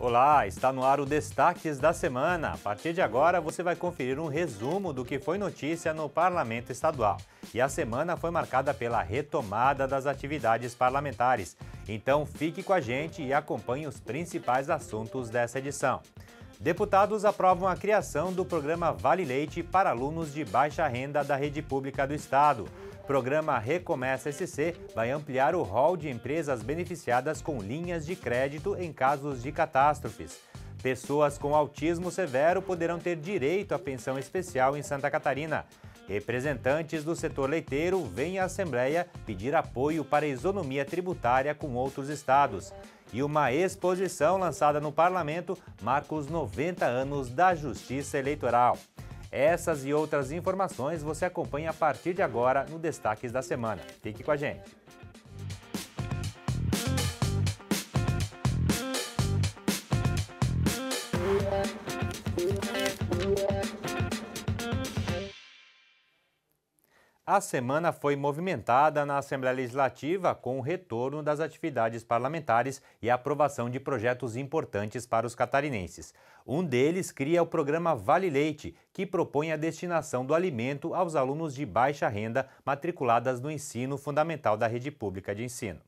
Olá, está no ar o Destaques da Semana. A partir de agora você vai conferir um resumo do que foi notícia no Parlamento Estadual. E a semana foi marcada pela retomada das atividades parlamentares. Então fique com a gente e acompanhe os principais assuntos dessa edição. Deputados aprovam a criação do programa Vale Leite para alunos de baixa renda da rede pública do Estado programa Recomeça SC vai ampliar o rol de empresas beneficiadas com linhas de crédito em casos de catástrofes. Pessoas com autismo severo poderão ter direito à pensão especial em Santa Catarina. Representantes do setor leiteiro vêm à Assembleia pedir apoio para a isonomia tributária com outros estados. E uma exposição lançada no parlamento marca os 90 anos da Justiça Eleitoral. Essas e outras informações você acompanha a partir de agora no Destaques da Semana. Fique com a gente. A semana foi movimentada na Assembleia Legislativa com o retorno das atividades parlamentares e a aprovação de projetos importantes para os catarinenses. Um deles cria o programa Vale Leite, que propõe a destinação do alimento aos alunos de baixa renda matriculadas no ensino fundamental da rede pública de ensino.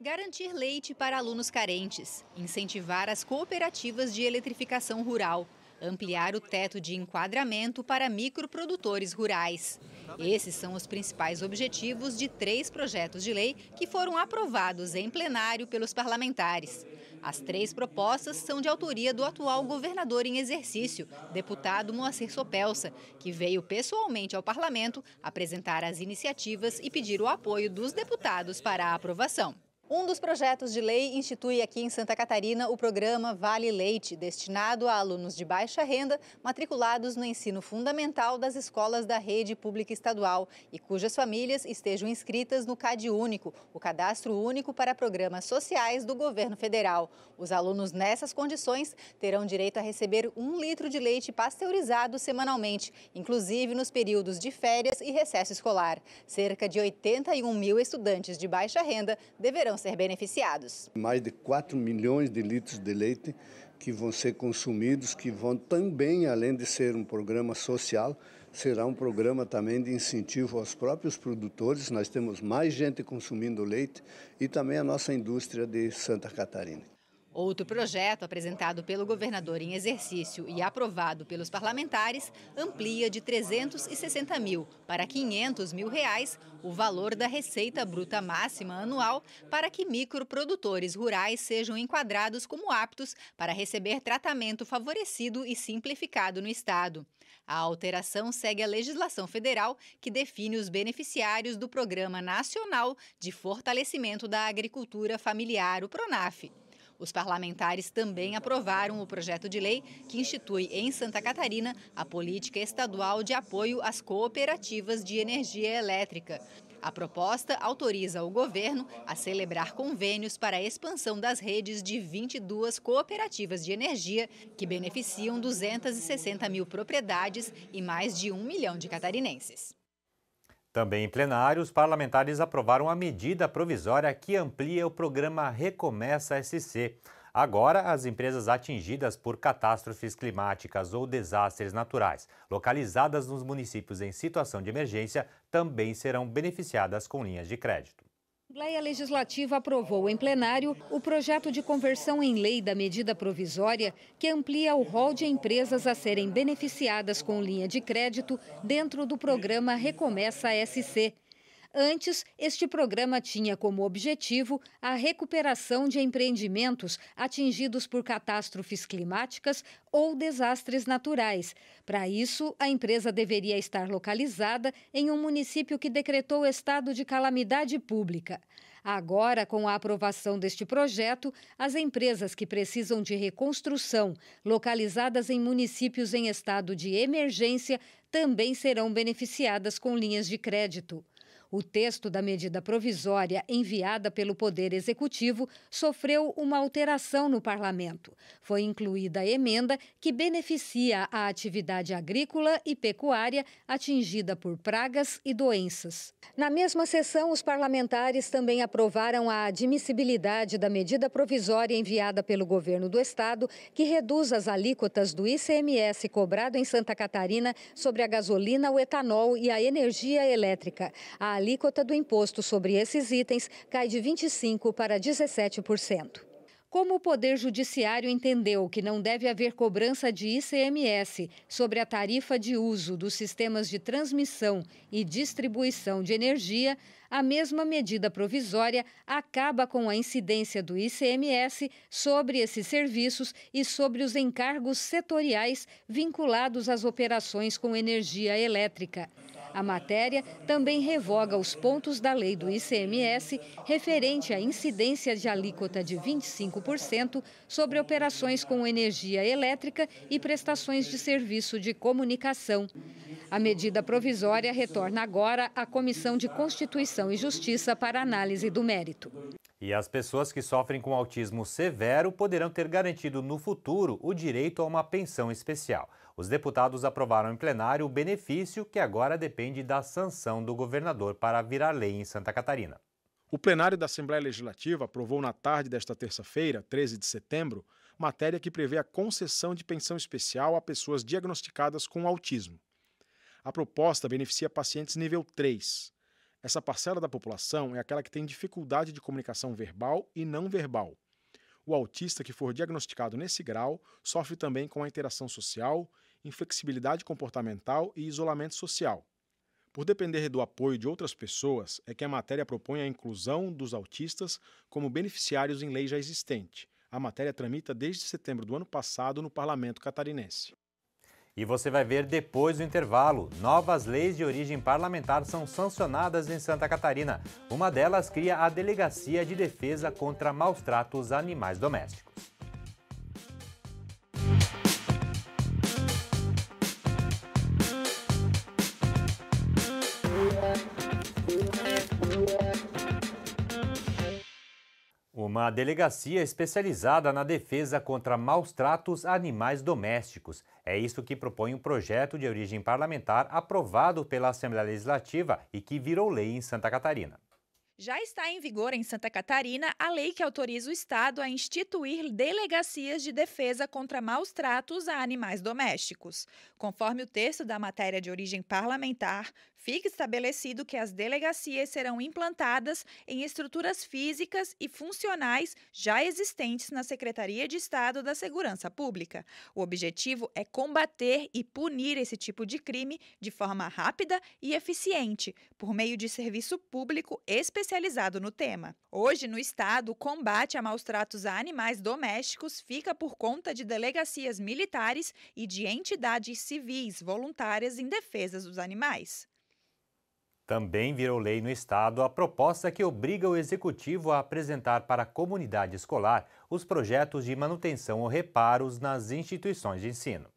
Garantir leite para alunos carentes, incentivar as cooperativas de eletrificação rural, ampliar o teto de enquadramento para microprodutores rurais. Esses são os principais objetivos de três projetos de lei que foram aprovados em plenário pelos parlamentares. As três propostas são de autoria do atual governador em exercício, deputado Moacir Sopelsa, que veio pessoalmente ao parlamento apresentar as iniciativas e pedir o apoio dos deputados para a aprovação. Um dos projetos de lei institui aqui em Santa Catarina o programa Vale Leite, destinado a alunos de baixa renda matriculados no ensino fundamental das escolas da rede pública estadual e cujas famílias estejam inscritas no CAD Único, o cadastro único para programas sociais do governo federal. Os alunos nessas condições terão direito a receber um litro de leite pasteurizado semanalmente, inclusive nos períodos de férias e recesso escolar. Cerca de 81 mil estudantes de baixa renda deverão ser beneficiados. Mais de 4 milhões de litros de leite que vão ser consumidos, que vão também, além de ser um programa social, será um programa também de incentivo aos próprios produtores. Nós temos mais gente consumindo leite e também a nossa indústria de Santa Catarina. Outro projeto, apresentado pelo governador em exercício e aprovado pelos parlamentares, amplia de 360 mil para 500 mil reais o valor da receita bruta máxima anual para que microprodutores rurais sejam enquadrados como aptos para receber tratamento favorecido e simplificado no Estado. A alteração segue a legislação federal que define os beneficiários do Programa Nacional de Fortalecimento da Agricultura Familiar, o PRONAF. Os parlamentares também aprovaram o projeto de lei que institui em Santa Catarina a política estadual de apoio às cooperativas de energia elétrica. A proposta autoriza o governo a celebrar convênios para a expansão das redes de 22 cooperativas de energia, que beneficiam 260 mil propriedades e mais de um milhão de catarinenses. Também em plenário, os parlamentares aprovaram a medida provisória que amplia o programa Recomeça SC. Agora, as empresas atingidas por catástrofes climáticas ou desastres naturais, localizadas nos municípios em situação de emergência, também serão beneficiadas com linhas de crédito. A Assembleia Legislativa aprovou em plenário o projeto de conversão em lei da medida provisória que amplia o rol de empresas a serem beneficiadas com linha de crédito dentro do programa Recomeça SC. Antes, este programa tinha como objetivo a recuperação de empreendimentos atingidos por catástrofes climáticas ou desastres naturais. Para isso, a empresa deveria estar localizada em um município que decretou estado de calamidade pública. Agora, com a aprovação deste projeto, as empresas que precisam de reconstrução, localizadas em municípios em estado de emergência, também serão beneficiadas com linhas de crédito. O texto da medida provisória enviada pelo Poder Executivo sofreu uma alteração no parlamento. Foi incluída a emenda que beneficia a atividade agrícola e pecuária atingida por pragas e doenças. Na mesma sessão, os parlamentares também aprovaram a admissibilidade da medida provisória enviada pelo governo do estado que reduz as alíquotas do ICMS cobrado em Santa Catarina sobre a gasolina, o etanol e a energia elétrica. A alíquota do imposto sobre esses itens cai de 25% para 17%. Como o Poder Judiciário entendeu que não deve haver cobrança de ICMS sobre a tarifa de uso dos sistemas de transmissão e distribuição de energia, a mesma medida provisória acaba com a incidência do ICMS sobre esses serviços e sobre os encargos setoriais vinculados às operações com energia elétrica. A matéria também revoga os pontos da lei do ICMS referente à incidência de alíquota de 25% sobre operações com energia elétrica e prestações de serviço de comunicação. A medida provisória retorna agora à Comissão de Constituição e Justiça para análise do mérito. E as pessoas que sofrem com autismo severo poderão ter garantido no futuro o direito a uma pensão especial. Os deputados aprovaram em plenário o benefício que agora depende da sanção do governador para virar lei em Santa Catarina. O plenário da Assembleia Legislativa aprovou na tarde desta terça-feira, 13 de setembro, matéria que prevê a concessão de pensão especial a pessoas diagnosticadas com autismo. A proposta beneficia pacientes nível 3 essa parcela da população é aquela que tem dificuldade de comunicação verbal e não verbal. O autista que for diagnosticado nesse grau sofre também com a interação social, inflexibilidade comportamental e isolamento social. Por depender do apoio de outras pessoas, é que a matéria propõe a inclusão dos autistas como beneficiários em lei já existente. A matéria tramita desde setembro do ano passado no parlamento catarinense. E você vai ver depois do intervalo. Novas leis de origem parlamentar são sancionadas em Santa Catarina. Uma delas cria a Delegacia de Defesa contra Maus Tratos a Animais Domésticos. uma delegacia especializada na defesa contra maus tratos a animais domésticos. É isso que propõe um projeto de origem parlamentar aprovado pela Assembleia Legislativa e que virou lei em Santa Catarina. Já está em vigor em Santa Catarina a lei que autoriza o Estado a instituir delegacias de defesa contra maus tratos a animais domésticos. Conforme o texto da matéria de origem parlamentar, Fica estabelecido que as delegacias serão implantadas em estruturas físicas e funcionais já existentes na Secretaria de Estado da Segurança Pública. O objetivo é combater e punir esse tipo de crime de forma rápida e eficiente, por meio de serviço público especializado no tema. Hoje, no Estado, o combate a maus tratos a animais domésticos fica por conta de delegacias militares e de entidades civis voluntárias em defesa dos animais. Também virou lei no estado a proposta que obriga o executivo a apresentar para a comunidade escolar os projetos de manutenção ou reparos nas instituições de ensino.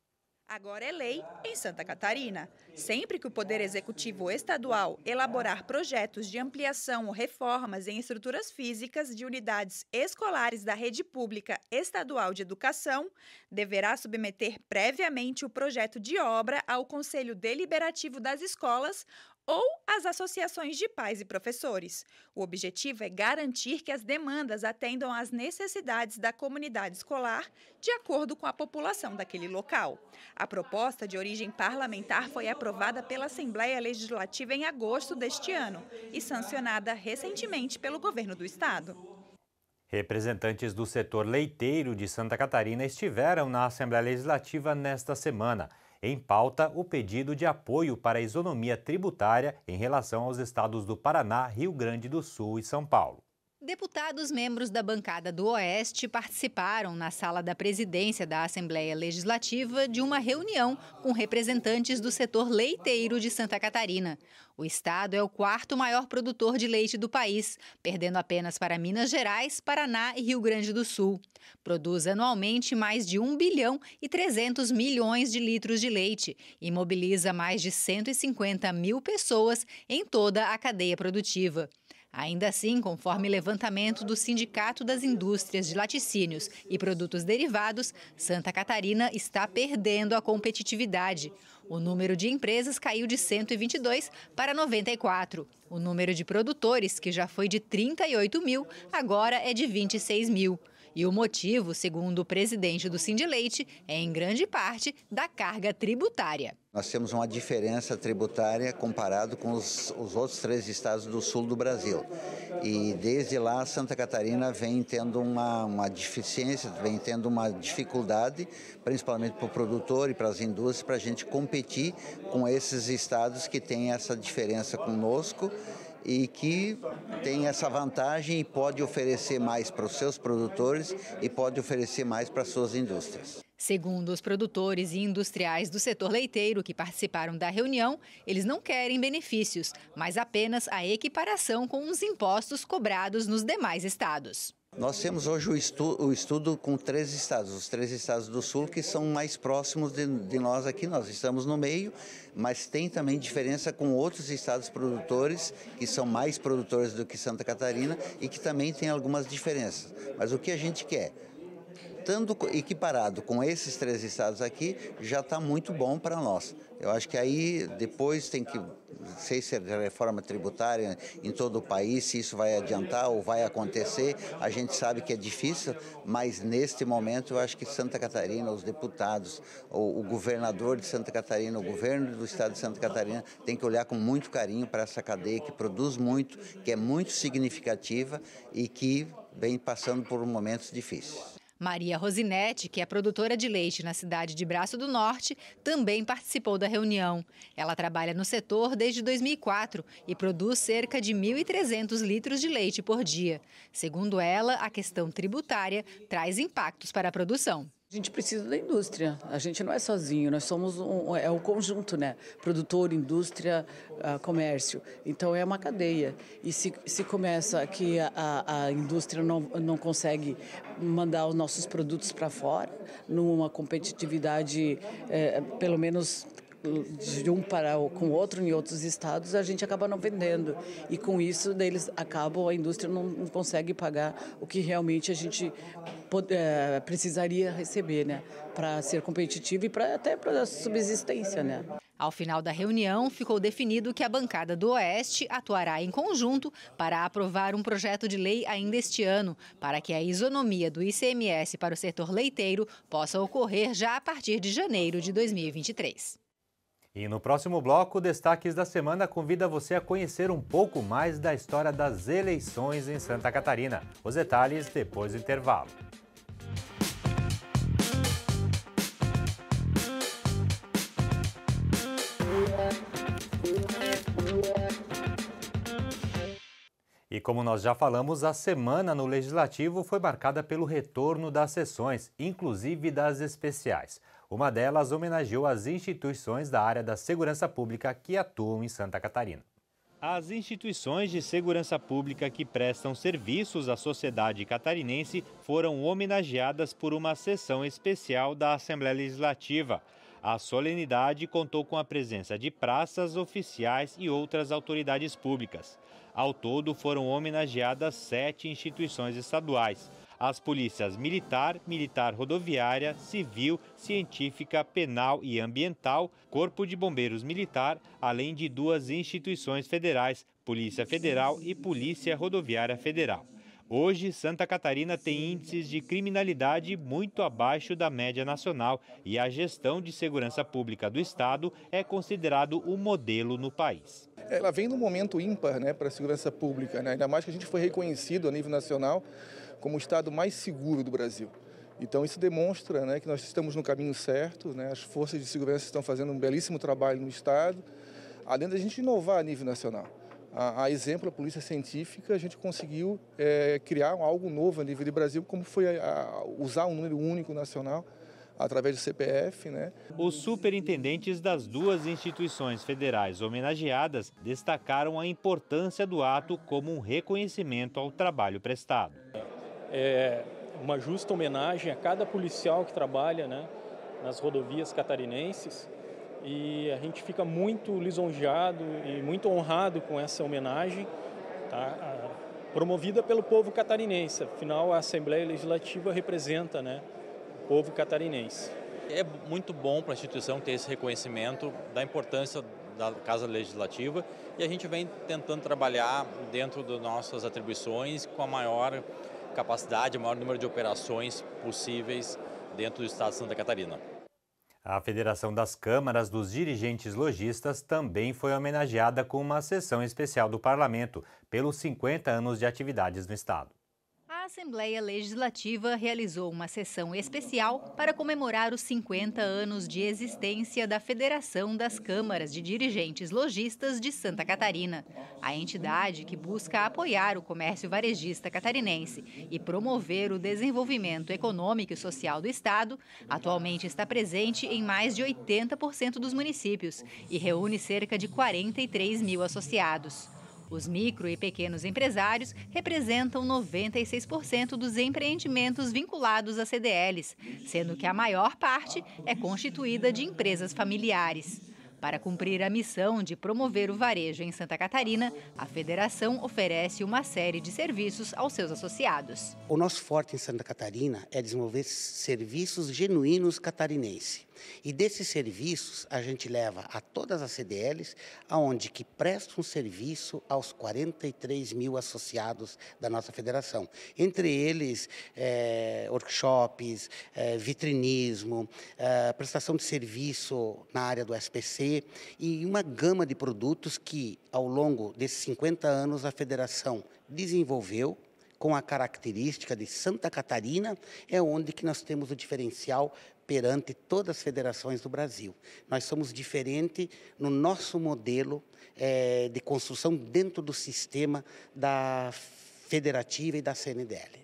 Agora é lei em Santa Catarina. Sempre que o Poder Executivo Estadual elaborar projetos de ampliação ou reformas em estruturas físicas de unidades escolares da rede pública estadual de educação, deverá submeter previamente o projeto de obra ao Conselho Deliberativo das Escolas ou as associações de pais e professores. O objetivo é garantir que as demandas atendam às necessidades da comunidade escolar de acordo com a população daquele local. A proposta de origem parlamentar foi aprovada pela Assembleia Legislativa em agosto deste ano e sancionada recentemente pelo governo do estado. Representantes do setor leiteiro de Santa Catarina estiveram na Assembleia Legislativa nesta semana. Em pauta, o pedido de apoio para a isonomia tributária em relação aos estados do Paraná, Rio Grande do Sul e São Paulo. Deputados membros da bancada do Oeste participaram na sala da presidência da Assembleia Legislativa de uma reunião com representantes do setor leiteiro de Santa Catarina. O estado é o quarto maior produtor de leite do país, perdendo apenas para Minas Gerais, Paraná e Rio Grande do Sul. Produz anualmente mais de 1 bilhão e 300 milhões de litros de leite e mobiliza mais de 150 mil pessoas em toda a cadeia produtiva. Ainda assim, conforme levantamento do Sindicato das Indústrias de Laticínios e Produtos Derivados, Santa Catarina está perdendo a competitividade. O número de empresas caiu de 122 para 94. O número de produtores, que já foi de 38 mil, agora é de 26 mil. E o motivo, segundo o presidente do Sindileite, é em grande parte da carga tributária. Nós temos uma diferença tributária comparado com os, os, outros três estados do sul do Brasil. E desde lá, Santa Catarina vem tendo uma, uma deficiência, vem tendo uma dificuldade, principalmente para o produtor e para as indústrias, para a gente competir com esses estados que têm essa diferença conosco e que tem essa vantagem e pode oferecer mais para os seus produtores e pode oferecer mais para as suas indústrias. Segundo os produtores e industriais do setor leiteiro que participaram da reunião, eles não querem benefícios, mas apenas a equiparação com os impostos cobrados nos demais estados. Nós temos hoje o, o, estudo com três estados, os três estados do sul que são mais próximos de, de, nós aqui, nós estamos no meio, mas tem também diferença com outros estados produtores que são mais produtores do que Santa Catarina e que também tem algumas diferenças. Mas o que a gente quer? estando equiparado com esses três estados aqui, já está muito bom para nós. Eu acho que aí depois tem que sei se a é reforma tributária em todo o país, se isso vai adiantar ou vai acontecer, a gente sabe que é difícil, mas neste momento eu acho que Santa Catarina, os deputados, o governador de Santa Catarina, o governo do estado de Santa Catarina tem que olhar com muito carinho para essa cadeia que produz muito, que é muito significativa e que vem passando por momentos difíceis. Maria Rosinete, que é produtora de leite na cidade de Braço do Norte, também participou da reunião. Ela trabalha no setor desde 2004 e produz cerca de 1.300 litros de leite por dia. Segundo ela, a questão tributária traz impactos para a produção. A gente precisa da indústria. A gente não é sozinho, nós somos um, é um conjunto, né? Produtor, indústria, uh, comércio. Então é uma cadeia. E se, se começa que a, a indústria não, não consegue mandar os nossos produtos para fora, numa competitividade, eh, pelo menos de um para o, com outro em outros estados, a gente acaba não vendendo. E com isso, eles acabam, a indústria não, consegue pagar o que realmente a gente é, precisaria receber, né? Para ser competitivo e pra, até para a subsistência, né? Ao final da reunião, ficou definido que a bancada do Oeste atuará em conjunto para aprovar um projeto de lei ainda este ano, para que a isonomia do ICMS para o setor leiteiro possa ocorrer já a partir de janeiro de 2023. E no próximo bloco, Destaques da Semana convida você a conhecer um pouco mais da história das eleições em Santa Catarina. Os detalhes depois do intervalo. E como nós já falamos, a semana no Legislativo foi marcada pelo retorno das sessões, inclusive das especiais. Uma delas homenageou as instituições da área da segurança pública que atuam em Santa Catarina. As instituições de segurança pública que prestam serviços à sociedade catarinense foram homenageadas por uma sessão especial da Assembleia Legislativa. A solenidade contou com a presença de praças, oficiais e outras autoridades públicas. Ao todo, foram homenageadas sete instituições estaduais as polícias militar, militar rodoviária, civil, científica, penal e ambiental, Corpo de Bombeiros Militar, além de duas instituições federais, Polícia Federal e Polícia Rodoviária Federal. Hoje, Santa Catarina tem índices de criminalidade muito abaixo da média nacional e a gestão de segurança pública do Estado é considerado o um modelo no país. Ela vem num momento ímpar né, para a segurança pública, né? ainda mais que a gente foi reconhecido a nível nacional como o estado mais seguro do Brasil. Então isso demonstra né, que nós estamos no caminho certo, né, as forças de segurança estão fazendo um belíssimo trabalho no estado, além da gente inovar a nível nacional. A, a exemplo da polícia científica, a gente conseguiu é, criar algo novo a nível de Brasil, como foi a, a usar um número único nacional através do CPF. Né? Os superintendentes das duas instituições federais homenageadas destacaram a importância do ato como um reconhecimento ao trabalho prestado é, uma justa homenagem a cada policial que trabalha né, nas rodovias catarinenses. E a gente fica muito lisonjeado e muito honrado com essa homenagem, tá, a, promovida pelo povo catarinense. Afinal, a Assembleia Legislativa representa né, o povo catarinense. É muito bom para a instituição ter esse reconhecimento da importância da Casa Legislativa e a gente vem tentando trabalhar dentro das nossas atribuições com a maior capacidade, o maior número de operações possíveis dentro do estado de Santa Catarina. A Federação das Câmaras dos Dirigentes Logistas também foi homenageada com uma sessão especial do parlamento pelos 50 anos de atividades no estado. Assembleia Legislativa realizou uma sessão especial para comemorar os 50 anos de existência da Federação das Câmaras de Dirigentes Logistas de Santa Catarina. A entidade que busca apoiar o comércio varejista catarinense e promover o desenvolvimento econômico e social do Estado, atualmente está presente em mais de 80% dos municípios e reúne cerca de 43 mil associados. Os micro e pequenos empresários representam 96% dos empreendimentos vinculados a CDLs, sendo que a maior parte é constituída de empresas familiares. Para cumprir a missão de promover o varejo em Santa Catarina, a federação oferece uma série de serviços aos seus associados. O nosso forte em Santa Catarina é desenvolver serviços genuínos catarinenses e desses serviços a gente leva a todas as CDLs, aonde que presta um serviço aos 43 mil associados da nossa federação. Entre eles, é, workshops, é, vitrinismo, é, prestação de serviço na área do SPC e uma gama de produtos que, ao longo desses 50 anos, a federação desenvolveu com a característica de Santa Catarina, é onde que nós temos o diferencial perante todas as federações do Brasil. Nós somos diferentes no nosso modelo é, de construção dentro do sistema da federativa e da CNDL.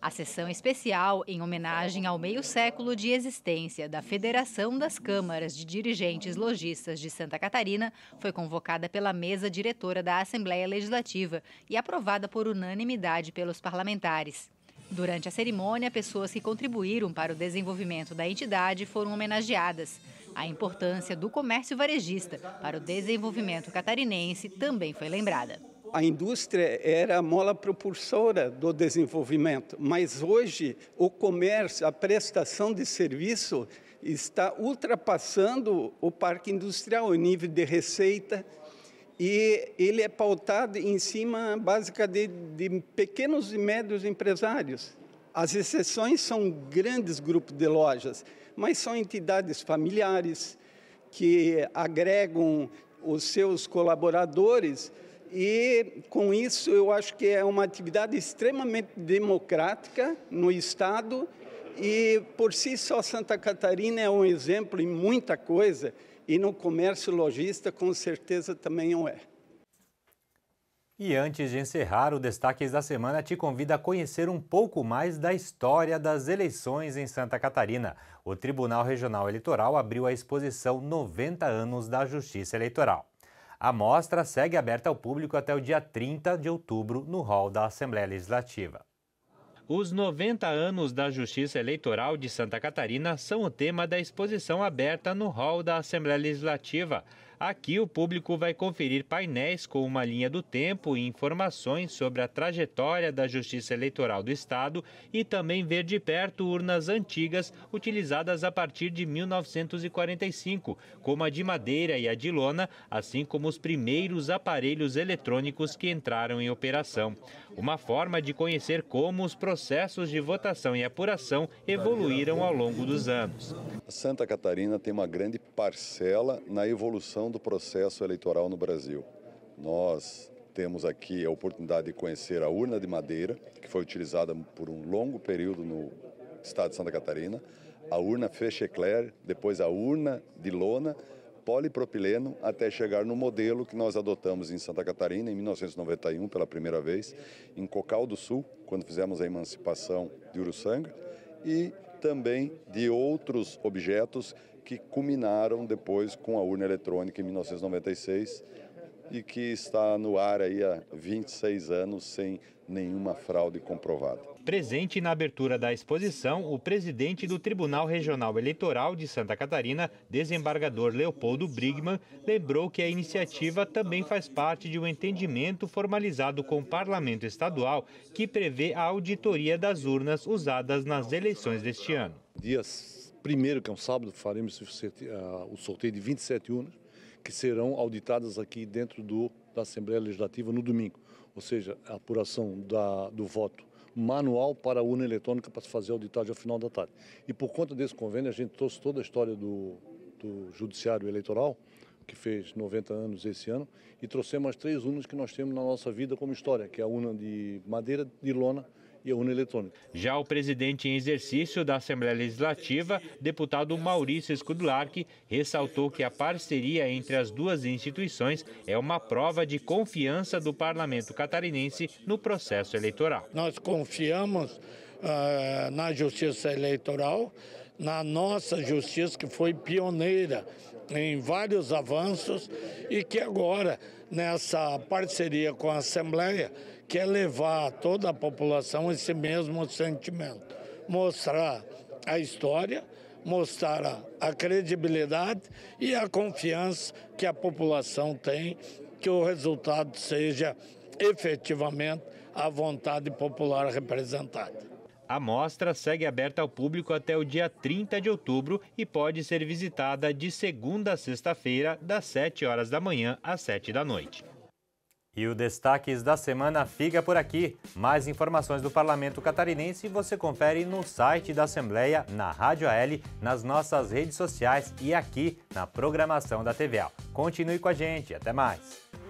A sessão especial em homenagem ao meio século de existência da Federação das Câmaras de Dirigentes Logistas de Santa Catarina foi convocada pela mesa diretora da Assembleia Legislativa e aprovada por unanimidade pelos parlamentares. Durante a cerimônia, pessoas que contribuíram para o desenvolvimento da entidade foram homenageadas. A importância do comércio varejista para o desenvolvimento catarinense também foi lembrada. A indústria era a mola propulsora do desenvolvimento, mas hoje o comércio, a prestação de serviço está ultrapassando o parque industrial, em nível de receita, e ele é pautado em cima, básica, de, de pequenos e médios empresários. As exceções são grandes grupos de lojas, mas são entidades familiares que agregam os seus colaboradores e com isso eu acho que é uma atividade extremamente democrática no estado e por si só Santa Catarina é um exemplo em muita coisa e no comércio lojista, com certeza, também não é. E antes de encerrar o Destaques da Semana, te convida a conhecer um pouco mais da história das eleições em Santa Catarina. O Tribunal Regional Eleitoral abriu a exposição 90 anos da Justiça Eleitoral. A mostra segue aberta ao público até o dia 30 de outubro no hall da Assembleia Legislativa. Os 90 anos da Justiça Eleitoral de Santa Catarina são o tema da exposição aberta no hall da Assembleia Legislativa. Aqui o público vai conferir painéis com uma linha do tempo e informações sobre a trajetória da Justiça Eleitoral do Estado e também ver de perto urnas antigas utilizadas a partir de 1945, como a de madeira e a de lona, assim como os primeiros aparelhos eletrônicos que entraram em operação. Uma forma de conhecer como os processos de votação e apuração evoluíram ao longo dos anos. Santa Catarina tem uma grande parcela na evolução do processo eleitoral no Brasil. Nós temos aqui a oportunidade de conhecer a urna de madeira, que foi utilizada por um longo período no estado de Santa Catarina, a urna Fechecler, depois a urna de lona, polipropileno, até chegar no modelo que nós adotamos em Santa Catarina em 1991 pela primeira vez, em Cocal do Sul, quando fizemos a emancipação de Uruçanga, e também de outros objetos que culminaram depois com a urna eletrônica em 1996 e que está no ar aí há 26 anos sem nenhuma fraude comprovada. Presente na abertura da exposição, o presidente do Tribunal Regional Eleitoral de Santa Catarina, desembargador Leopoldo Brigman, lembrou que a iniciativa também faz parte de um entendimento formalizado com o Parlamento Estadual que prevê a auditoria das urnas usadas nas eleições deste ano. Dias Primeiro, que é um sábado, faremos o ah, sorteio de 27 urnas que serão auditadas aqui dentro do, da Assembleia Legislativa no domingo, ou seja, a apuração da, do voto manual para a urna eletrônica para se fazer auditagem ao final da tarde. E por conta desse convênio, a gente trouxe toda a história do, do Judiciário Eleitoral, que fez 90 anos esse ano, e trouxemos as três urnas que nós temos na nossa vida como história, que é a urna de madeira, de lona e a urna eletrônica. Já o presidente em exercício da Assembleia Legislativa, deputado Maurício Scudularque, ressaltou que a parceria entre as duas instituições é uma prova de confiança do parlamento catarinense no processo eleitoral. Nós confiamos uh, na justiça eleitoral, na nossa justiça, que foi pioneira em vários avanços e que agora, nessa parceria com a Assembleia, que é levar a toda a população esse mesmo sentimento. Mostrar a história, mostrar a, a credibilidade e a confiança que a população tem que o resultado seja efetivamente a vontade popular representada. A mostra segue aberta ao público até o dia 30 de outubro e pode ser visitada de segunda a sexta-feira, das 7 horas da manhã às 7 da noite. E o Destaques da Semana fica por aqui. Mais informações do Parlamento Catarinense você confere no site da Assembleia, na Rádio AL, nas nossas redes sociais e aqui na programação da TVA. Continue com a gente. Até mais.